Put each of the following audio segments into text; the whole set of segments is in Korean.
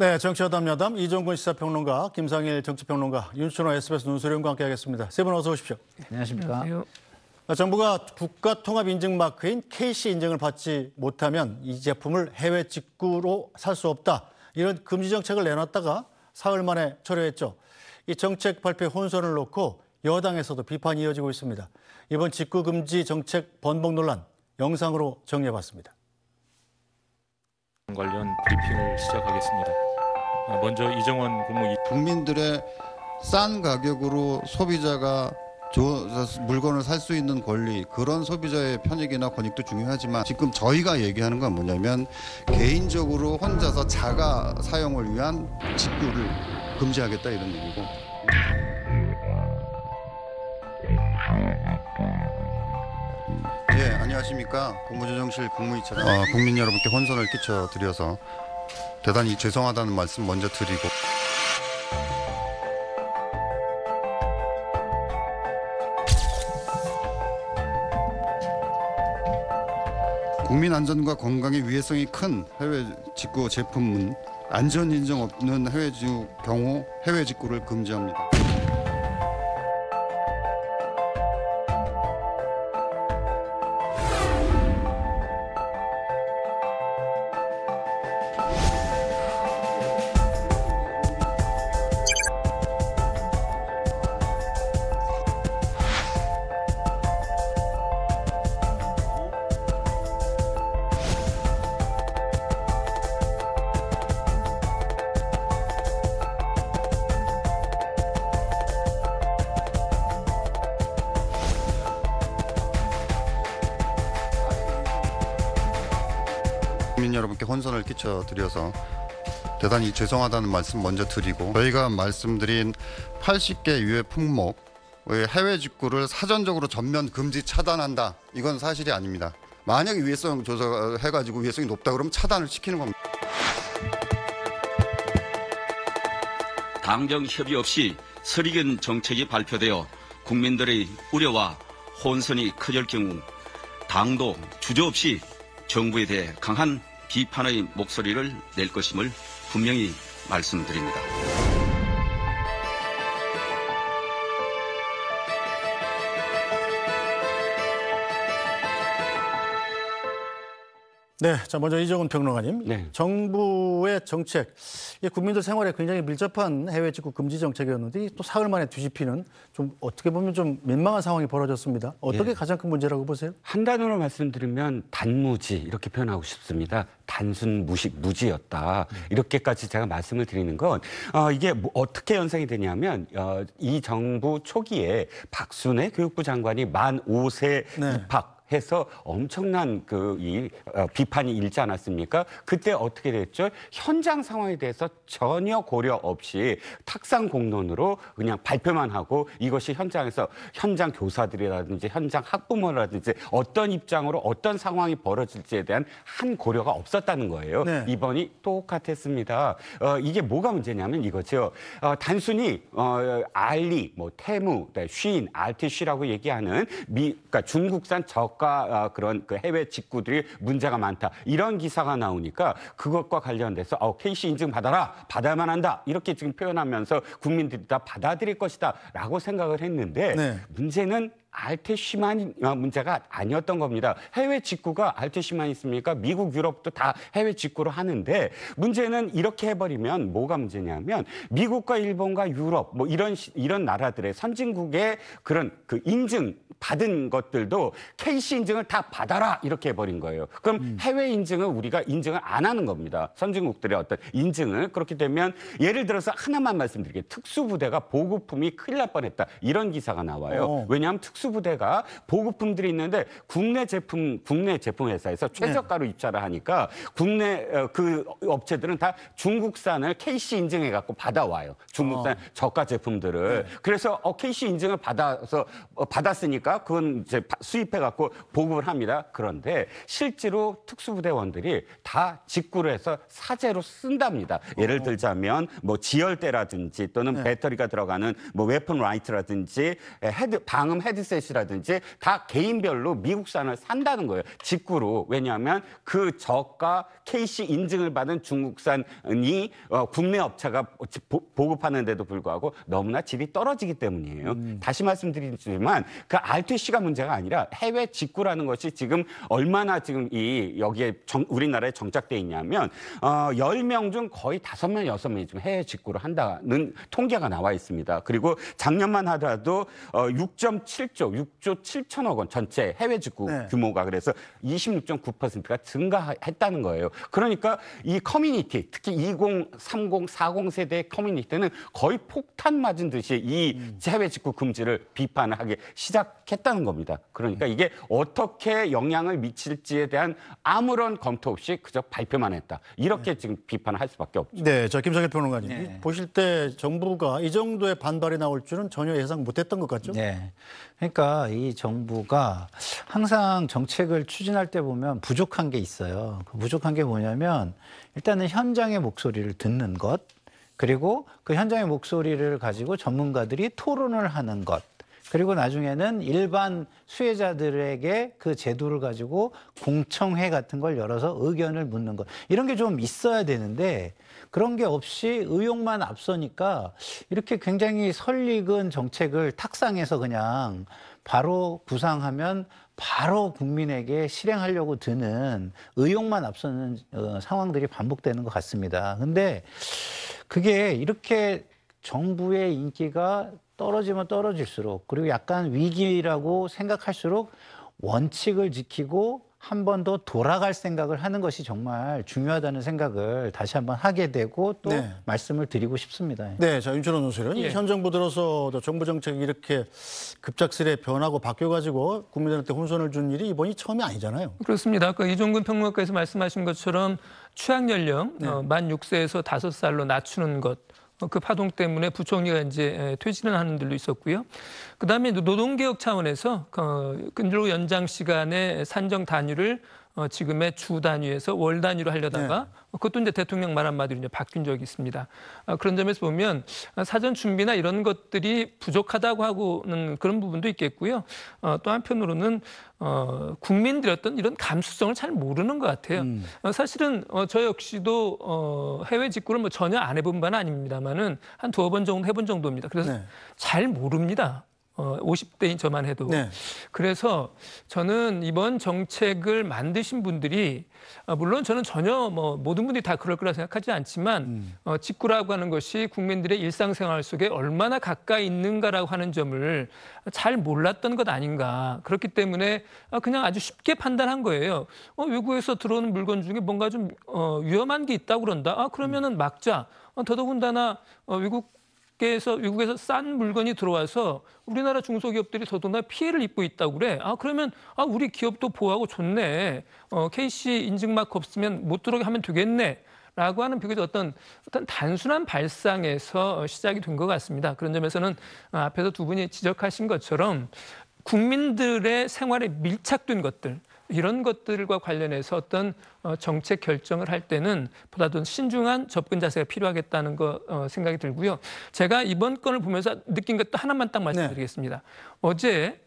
네, 정치화담 여담 이종근 시사평론가, 김상일 정치평론가, 윤춘호 SBS 눈소련과 함께하겠습니다. 세 분 어서 오십시오. 네, 안녕하십니까. 안녕하세요. 정부가 국가통합인증 마크인 KC 인증을 받지 못하면 이 제품을 해외 직구로 살 수 없다. 이런 금지 정책을 내놨다가 사흘 만에 철회했죠. 이 정책 발표 혼선을 놓고 여당에서도 비판이 이어지고 있습니다. 이번 직구 금지 정책 번복 논란 영상으로 정리해봤습니다. 관련 브리핑을 시작하겠습니다. 아, 먼저 이정원 국무원 국민들의 싼 가격으로 소비자가 물건을 살 수 있는 권리 그런 소비자의 편익이나 권익도 중요하지만 지금 저희가 얘기하는 건 뭐냐면 개인적으로 혼자서 자가 사용을 위한 직구를 금지하겠다 이런 얘기고 예 안녕하십니까 국무조정실 국무위처장 어, 국민 여러분께 혼선을 끼쳐드려서 대단히 죄송하다는 말씀 먼저 드리고 국민 안전과 건강의 위해성이 큰 해외 직구 제품은 안전 인정 없는 해외 직구 경우 해외 직구를 금지합니다. 여러분께 혼선을 끼쳐드려서 대단히 죄송하다는 말씀 먼저 드리고 저희가 말씀드린 80개 유해 품목의 해외 직구를 사전적으로 전면 금지 차단한다 이건 사실이 아닙니다. 만약에 위해성 조사해가지고 위해성이 높다 그러면 차단을 시키는 겁니다. 당정 협의 없이 설익은 정책이 발표되어 국민들의 우려와 혼선이 커질 경우 당도 주저없이 정부에 대해 강한 비판의 목소리를 낼 것임을 분명히 말씀드립니다. 네, 자 먼저 이정훈 평론가님, 네. 정부의 정책, 국민들 생활에 굉장히 밀접한 해외 직구 금지 정책이었는데 또 사흘 만에 뒤집히는 좀 어떻게 보면 좀 민망한 상황이 벌어졌습니다. 어떻게 예. 가장 큰 문제라고 보세요? 한 단어로 말씀드리면 단무지 이렇게 표현하고 싶습니다. 단순 무식 무지였다 음. 이렇게까지 제가 말씀을 드리는 건 어, 이게 뭐, 어떻게 연상이 되냐면 어, 이 정부 초기에 박순애 교육부 장관이 만 5세 네. 입학 해서 엄청난 그이 어, 비판이 일지 않았습니까? 그때 어떻게 됐죠? 현장 상황에 대해서 전혀 고려 없이 탁상 공론으로 그냥 발표만 하고 이것이 현장에서 현장 교사들이라든지 현장 학부모라든지 어떤 입장으로 어떤 상황이 벌어질지에 대한 한 고려가 없었다는 거예요. 네. 이번이 똑같았습니다. 어, 이게 뭐가 문제냐면 이거죠. 어, 단순히 어, 알리, 뭐 태무, 쉬인, 네, 알티쉬라고 얘기하는 미, 그러니까 중국산 적 유럽과 아, 그런 그 해외 직구들이 문제가 많다. 이런 기사가 나오니까 그것과 관련돼서 어, KC 인증 받아라. 받아야만 한다. 이렇게 지금 표현하면서 국민들이 다 받아들일 것이다. 라고 생각을 했는데 네. 문제는 알테시만 어, 문제가 아니었던 겁니다. 해외 직구가 알테시만 있습니까? 미국, 유럽도 다 해외 직구로 하는데 문제는 이렇게 해버리면 뭐가 문제냐면 미국과 일본과 유럽 뭐 이런 이런 나라들의 선진국의 그런 그 인증 받은 것들도 KC 인증을 다 받아라 이렇게 해버린 거예요. 그럼 음. 해외 인증은 우리가 인증을 안 하는 겁니다. 선진국들의 어떤 인증을 그렇게 되면 예를 들어서 하나만 말씀드릴게요. 특수부대가 보급품이 큰일 날 뻔했다 이런 기사가 나와요. 어. 왜냐하면 특수부대가 보급품들이 있는데 국내 제품 국내 제품 회사에서 네. 최저가로 네. 입찰을 하니까 국내 어, 그 업체들은 다 중국산을 KC 인증해 갖고 받아와요. 중국산 어. 저가 제품들을 네. 그래서 어, KC 인증을 받아서 어, 받았으니까. 하니까 그러니까 그건 이제 수입해 갖고 보급을 합니다. 그런데 실제로 특수부대원들이 다 직구를 해서 사제로 쓴답니다. 예를 들자면 뭐 지열대라든지 또는 네. 배터리가 들어가는 뭐 웨폰 라이트라든지 헤드 방음 헤드셋이라든지 다 개인별로 미국산을 산다는 거예요. 직구로 왜냐하면 그 저가 KC 인증을 받은 중국산이 어, 국내 업체가 보급하는데도 불구하고 너무나 질이 떨어지기 때문이에요. 음. 다시 말씀드리지만 그 아. RTC가 문제가 아니라 해외 직구라는 것이 지금 얼마나 지금 이 여기에 정, 우리나라에 정착돼 있냐면 어, 10명 중 거의 5명, 6명이 지금 해외 직구를 한다는 통계가 나와 있습니다. 그리고 작년만 하더라도 어, 6.7조, 6조 7천억 원 전체 해외 직구 네. 규모가 그래서 26.9%가 증가했다는 거예요. 그러니까 이 커뮤니티, 특히 20, 30, 40 세대 커뮤니티는 거의 폭탄 맞은 듯이 이 음. 해외 직구 금지를 비판하기 시작 했다는 겁니다. 그러니까 이게 어떻게 영향을 미칠지에 대한 아무런 검토 없이 그저 발표만 했다. 이렇게 네. 지금 비판을 할 수밖에 없죠. 네, 저 김성일 평론가님 네. 보실 때 정부가 이 정도의 반발이 나올 줄은 전혀 예상 못했던 것 같죠. 네, 그러니까 이 정부가 항상 정책을 추진할 때 보면 부족한 게 있어요. 그 부족한 게 뭐냐면 일단은 현장의 목소리를 듣는 것. 그리고 그 현장의 목소리를 가지고 전문가들이 토론을 하는 것. 그리고 나중에는 일반 수혜자들에게 그 제도를 가지고 공청회 같은 걸 열어서 의견을 묻는 것 이런 게 좀 있어야 되는데 그런 게 없이 의혹만 앞서니까 이렇게 굉장히 설익은 정책을 탁상해서 그냥 바로 구상하면 바로 국민에게 실행하려고 드는 의혹만 앞서는 어, 상황들이 반복되는 것 같습니다. 근데 그게 이렇게 정부의 인기가 떨어지면 떨어질수록 그리고 약간 위기라고 생각할수록 원칙을 지키고 한 번 더 돌아갈 생각을 하는 것이 정말 중요하다는 생각을 다시 한번 하게 되고 또 네. 말씀을 드리고 싶습니다. 네, 자 윤철원 교수는 예. 현 정부 들어서 정부 정책이 이렇게 급작스레 변하고 바뀌어가지고 국민들한테 혼선을 준 일이 이번이 처음이 아니잖아요. 그렇습니다. 아 이종근 평론가께서 말씀하신 것처럼 취약 연령 네. 어, 만 6세에서 5살로 낮추는 것 어, 그 파동 때문에 부총리가 이제 퇴진을 하는 일도 있었고요. 그다음에 노동개혁 차원에서 어, 근로 연장 시간의 산정 단위를 어, 지금의 주 단위에서 월 단위로 하려다가 네. 어, 그것도 이제 대통령 말 한마디로 이제 바뀐 적이 있습니다. 아, 그런 점에서 보면 아, 사전 준비나 이런 것들이 부족하다고 하고는 그런 부분도 있겠고요. 어, 또 한편으로는 어, 국민들이 어떤 이런 감수성을 잘 모르는 것 같아요. 음. 어, 사실은 어, 저 역시도 어, 해외 직구를 뭐 전혀 안 해본 바는 아닙니다만은 한 두어 번 정도 해본 정도입니다. 그래서 네. 잘 모릅니다. 어, 50대인 저만 해도. 네. 그래서 저는 이번 정책을 만드신 분들이 어, 물론 저는 전혀 뭐 모든 분들이 다 그럴 거라 생각하지 않지만 음. 어, 직구라고 하는 것이 국민들의 일상생활 속에 얼마나 가까이 있는가라고 하는 점을 잘 몰랐던 것 아닌가. 그렇기 때문에 아, 그냥 아주 쉽게 판단한 거예요. 어, 외국에서 들어오는 물건 중에 뭔가 좀 어, 위험한 게 있다고 그런다. 아, 그러면은 막자. 어, 더더군다나 어, 외국 미국에서 미국에서 싼 물건이 들어와서 우리나라 중소기업들이 더더나 피해를 입고 있다고 그래. 아 그러면 아 우리 기업도 보호하고 좋네. 어, KC 인증마크 없으면 못 들어오게 하면 되겠네. 라고 하는 비교적 어떤 어떤 단순한 발상에서 시작이 된 것 같습니다. 그런 점에서는 어, 앞에서 두 분이 지적하신 것처럼 국민들의 생활에 밀착된 것들, 이런 것들과 관련해서 어떤 어, 정책 결정을 할 때는 보다 더 신중한 접근 자세가 필요하겠다는 거 어, 생각이 들고요. 제가 이번 건을 보면서 느낀 것도 하나만 딱 네. 말씀드리겠습니다. 네. 어제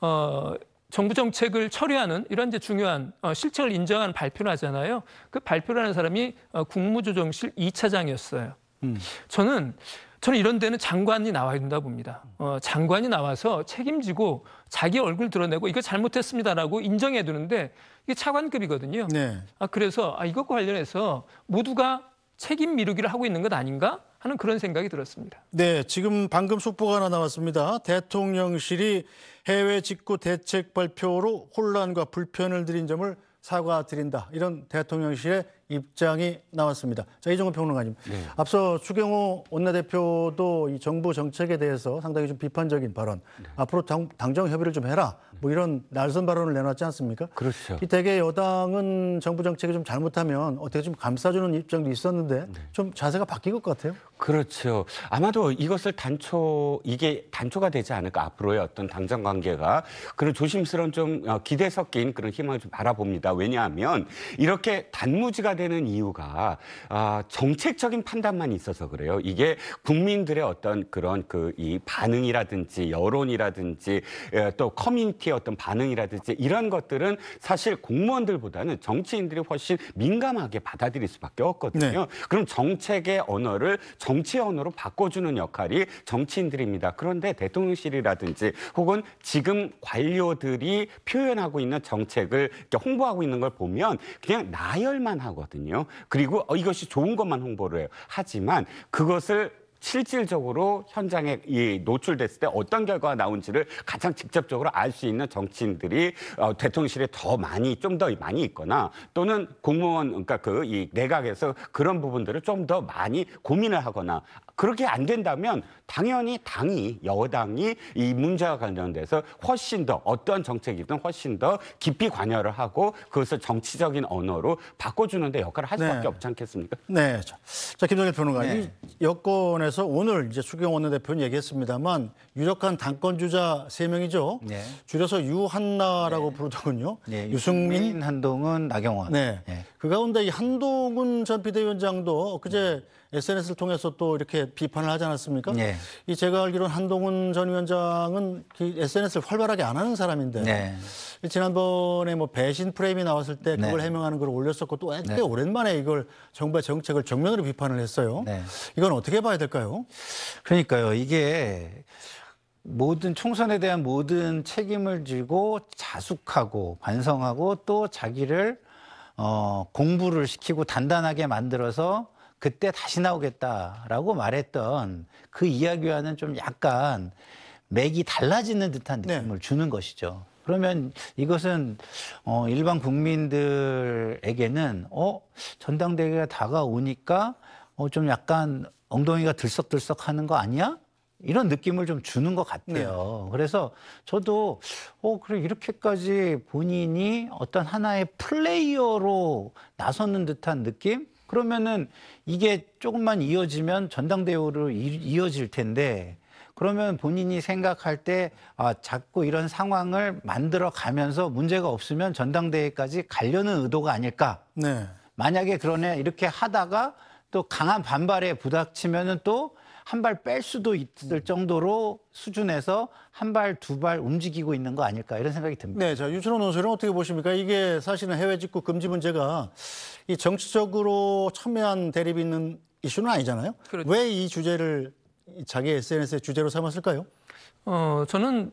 어, 정부 정책을 처리하는 이런 이제 중요한 어, 실책을 인정한 발표를 하잖아요. 그 발표를 하는 사람이 어, 국무조정실 이차장이었어요 음. 저는 저는 이런 데는 장관이 나와야 된다 고 봅니다. 어, 장관이 나와서 책임지고 자기 얼굴 드러내고 이거 잘못했습니다라고 인정해두는데 이게 차관급이거든요. 네. 아, 그래서 아, 이것과 관련해서 모두가 책임 미루기를 하고 있는 것 아닌가 하는 그런 생각이 들었습니다. 네, 지금 방금 속보가 하나 나왔습니다. 대통령실이 해외 직구 대책 발표로 혼란과 불편을 드린 점을 사과드린다. 이런 대통령실의 입장이 나왔습니다. 자, 이종호 평론가님. 네. 앞서 추경호 원내대표도 이 정부 정책에 대해서 상당히 좀 비판적인 발언, 네. 앞으로 당, 당정 협의를 좀 해라. 뭐 이런 날선 발언을 내놨지 않습니까? 그렇죠. 이 대개 여당은 정부 정책이 좀 잘못하면 어떻게 좀 감싸주는 입장도 있었는데 네. 좀 자세가 바뀐 것 같아요. 그렇죠. 아마도 이것을 단초 이게 단초가 되지 않을까 앞으로의 어떤 당정 관계가 그런 조심스러운 좀 어, 기대 섞인 그런 희망을 좀 바라봅니다. 왜냐하면 이렇게 단무지가 되는 이유가 아, 정책적인 판단만 있어서 그래요. 이게 국민들의 어떤 그런 그 이 반응이라든지 여론이라든지 또 커뮤니티 정치의 어떤 반응이라든지 이런 것들은 사실 공무원들보다는 정치인들이 훨씬 민감하게 받아들일 수밖에 없거든요. 네. 그럼 정책의 언어를 정치 언어로 바꿔주는 역할이 정치인들입니다. 그런데 대통령실이라든지 혹은 지금 관료들이 표현하고 있는 정책을 홍보하고 있는 걸 보면 그냥 나열만 하거든요. 그리고 어, 이것이 좋은 것만 홍보를 해요. 하지만 그것을 실질적으로 현장에 이 노출됐을 때 어떤 결과가 나온지를 가장 직접적으로 알 수 있는 정치인들이 어, 대통령실에 더 많이 좀 더 많이 있거나 또는 공무원 그러니까 그 이 내각에서 그런 부분들을 좀 더 많이 고민을 하거나 그렇게 안 된다면 당연히 당이 여당이 이 문제와 관련돼서 훨씬 더 어떤 정책이든 훨씬 더 깊이 관여를 하고 그것을 정치적인 언어로 바꿔주는데 역할을 할 수밖에 네. 없지 않겠습니까? 네. 자, 자 김정일 변호가 네. 여권에서 오늘 이제 추경 원내대표는 얘기했습니다만 유력한 당권 주자 세 명이죠. 네. 줄여서 유한나라고 네. 부르더군요. 네, 유승민, 유승민, 한동훈, 나경원. 네. 네. 그 가운데 이 한동훈 전 비대위원장도 그제 SNS를 통해서 또 이렇게 비판을 하지 않았습니까? 네. 이 제가 알기로는 한동훈 전 위원장은 그 SNS를 활발하게 안 하는 사람인데 네. 지난번에 뭐 배신 프레임이 나왔을 때 네. 그걸 네. 해명하는 걸 올렸었고 또꽤 네. 오랜만에 이걸 정부의 정책을 정면으로 비판을 했어요. 네. 이건 어떻게 봐야 될까요? 그러니까요. 이게 모든 총선에 대한 모든 책임을 지고 자숙하고 반성하고 또 자기를 어, 공부를 시키고 단단하게 만들어서 그때 다시 나오겠다라고 말했던 그 이야기와는 좀 약간 맥이 달라지는 듯한 네. 느낌을 네. 주는 것이죠. 그러면 이것은 어 일반 국민들에게는 어 전당대회가 다가오니까 어 좀 약간 엉덩이가 들썩들썩 하는 거 아니야? 이런 느낌을 좀 주는 것 같아요. 네. 그래서 저도 어 그래 이렇게까지 본인이 어떤 하나의 플레이어로 나서는 듯한 느낌? 그러면은 이게 조금만 이어지면 전당대회로 이어질 텐데 그러면 본인이 생각할 때 아, 자꾸 이런 상황을 만들어 가면서 문제가 없으면 전당대회까지 가려는 의도가 아닐까. 네. 만약에 그러네 이렇게 하다가 또 강한 반발에 부닥치면은 또 한발뺄 수도 있을 음. 정도로 수준에서 한 발, 두 발 움직이고 있는 거 아닐까 이런 생각이 듭니다. 네, 자, 유철원 논설은 어떻게 보십니까? 이게 사실은 해외 직구 금지 문제가 이 정치적으로 첨예한 대립이 있는 이슈는 아니잖아요. 그렇죠. 왜이 주제를 자기 SNS의 주제로 삼았을까요? 어, 저는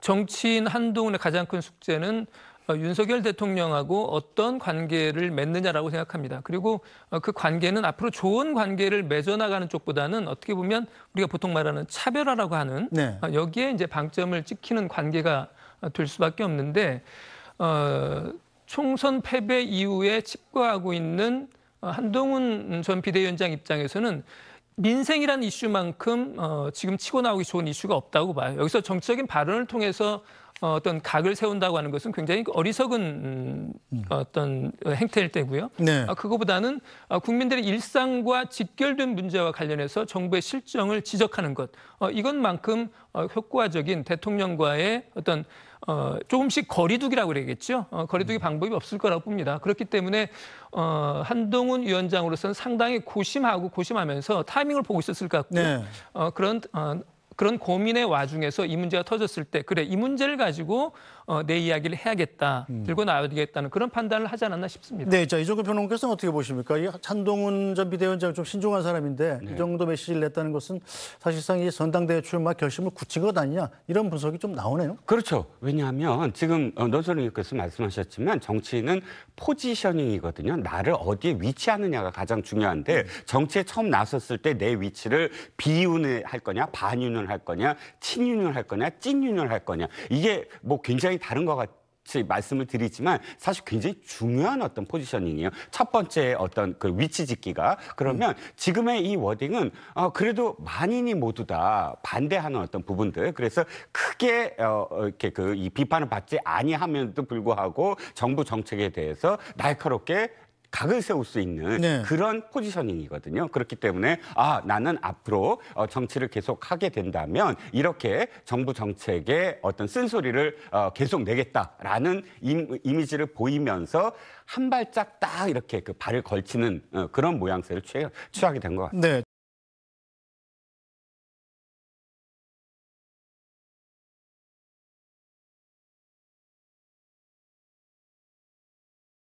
정치인 한동훈의 가장 큰 숙제는 어, 윤석열 대통령하고 어떤 관계를 맺느냐라고 생각합니다. 그리고 어, 그 관계는 앞으로 좋은 관계를 맺어나가는 쪽보다는 어떻게 보면 우리가 보통 말하는 차별화라고 하는 네. 어, 여기에 이제 방점을 찍히는 관계가 될 수밖에 없는데 어, 총선 패배 이후에 칩거하고 있는 한동훈 전 비대위원장 입장에서는 민생이라는 이슈만큼 어, 지금 치고 나오기 좋은 이슈가 없다고 봐요. 여기서 정치적인 발언을 통해서 어, 어떤 각을 세운다고 하는 것은 굉장히 어리석은 음, 음. 어떤 행태일 때고요. 네. 아, 그거보다는 어, 국민들의 일상과 직결된 문제와 관련해서 정부의 실정을 지적하는 것. 어, 이것만큼 효과적인 대통령과의 어떤 어, 조금씩 거리두기라고 그래야겠죠. 어, 거리두기 음. 방법이 없을 거라고 봅니다. 그렇기 때문에 어, 한동훈 위원장으로서는 상당히 고심하고 고심하면서 타이밍을 보고 있었을 것 같고 네. 어, 그런 어, 그런 고민의 와중에서 이 문제가 터졌을 때 그래 이 문제를 가지고 어, 내 이야기를 해야겠다 음. 들고 나야겠다는 그런 판단을 하지 않았나 싶습니다. 네, 자 이종근 평론가께서는 어떻게 보십니까? 이 찬동훈 전 비대위원장 좀 신중한 사람인데 네. 이 정도 메시지를 냈다는 것은 사실상 이 전당대회 출마 결심을 굳힌 것 아니냐 이런 분석이 좀 나오네요. 그렇죠. 왜냐하면 지금 노선영 어, 께서 말씀하셨지만 정치는 포지셔닝이거든요. 나를 어디에 위치하느냐가 가장 중요한데 네. 정치에 처음 나섰을 때 내 위치를 비윤을 할 거냐 반윤을 친윤을 할 거냐, 친윤을 할 거냐, 찐윤을 할 거냐. 이게 뭐 굉장히 다른 것 같아요. 말씀을 드리지만 사실 굉장히 중요한 어떤 포지셔닝이에요. 첫 번째 어떤 그 위치 짓기가 그러면 음. 지금의 이 워딩은 어, 그래도 만인이 모두 다 반대하는 어떤 부분들 그래서 크게 어, 어 이렇게 그 이 비판을 받지 아니하면도 불구하고 정부 정책에 대해서 날카롭게 각을 세울 수 있는 네. 그런 포지셔닝이거든요. 그렇기 때문에 아 나는 앞으로 어, 정치를 계속 하게 된다면 이렇게 정부 정책에 어떤 쓴소리를 어, 계속 내겠다라는 이미지를 보이면서 한 발짝 딱 이렇게 그 발을 걸치는 어, 그런 모양새를 취, 취하게 된 것 같아요. 네.